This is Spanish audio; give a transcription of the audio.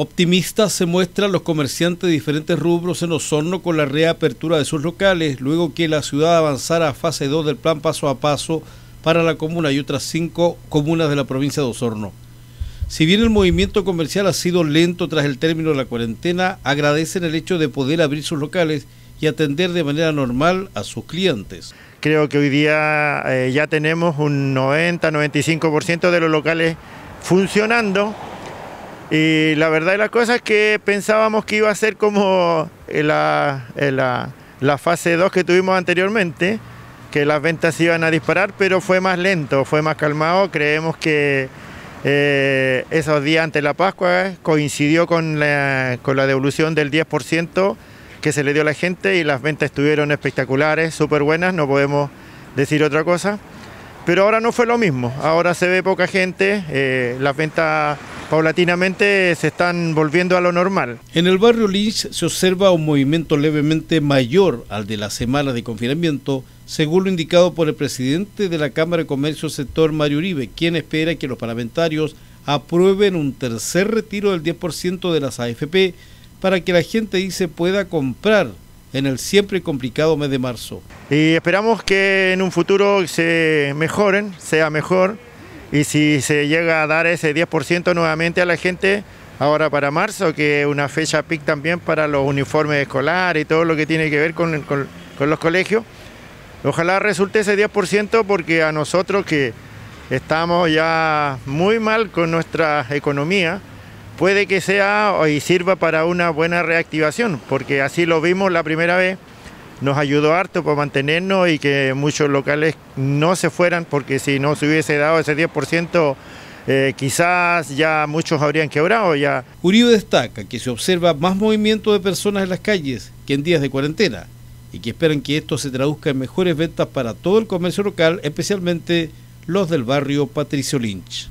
Optimistas se muestran los comerciantes de diferentes rubros en Osorno con la reapertura de sus locales, luego que la ciudad avanzara a fase 2 del plan paso a paso para la comuna y otras cinco comunas de la provincia de Osorno. Si bien el movimiento comercial ha sido lento tras el término de la cuarentena, agradecen el hecho de poder abrir sus locales y atender de manera normal a sus clientes. Creo que hoy día eh, ya tenemos un 90-95% de los locales funcionando y la verdad de la cosa es que pensábamos que iba a ser como la, la, fase 2 que tuvimos anteriormente, que las ventas iban a disparar, pero fue más lento, fue más calmado. Creemos que eh, esos días antes de la Pascua eh, coincidió con la, con la devolución del 10% que se le dio a la gente y las ventas estuvieron espectaculares, súper buenas, no podemos decir otra cosa. Pero ahora no fue lo mismo, ahora se ve poca gente, eh, las ventas paulatinamente se están volviendo a lo normal. En el barrio Lynch se observa un movimiento levemente mayor al de la semana de confinamiento, según lo indicado por el presidente de la Cámara de Comercio Sector, Mario Uribe, quien espera que los parlamentarios aprueben un tercer retiro del 10% de las AFP para que la gente dice pueda comprar en el siempre complicado mes de marzo. Y esperamos que en un futuro se mejoren, sea mejor y si se llega a dar ese 10% nuevamente a la gente ahora para marzo, que es una fecha PIC también para los uniformes escolares y todo lo que tiene que ver con, con los colegios, ojalá resulte ese 10% porque a nosotros que estamos ya muy mal con nuestra economía, puede que sea y sirva para una buena reactivación, porque así lo vimos la primera vez nos ayudó harto para mantenernos y que muchos locales no se fueran, porque si no se hubiese dado ese 10%, eh, quizás ya muchos habrían quebrado ya. Uribe destaca que se observa más movimiento de personas en las calles que en días de cuarentena y que esperan que esto se traduzca en mejores ventas para todo el comercio local, especialmente los del barrio Patricio Lynch.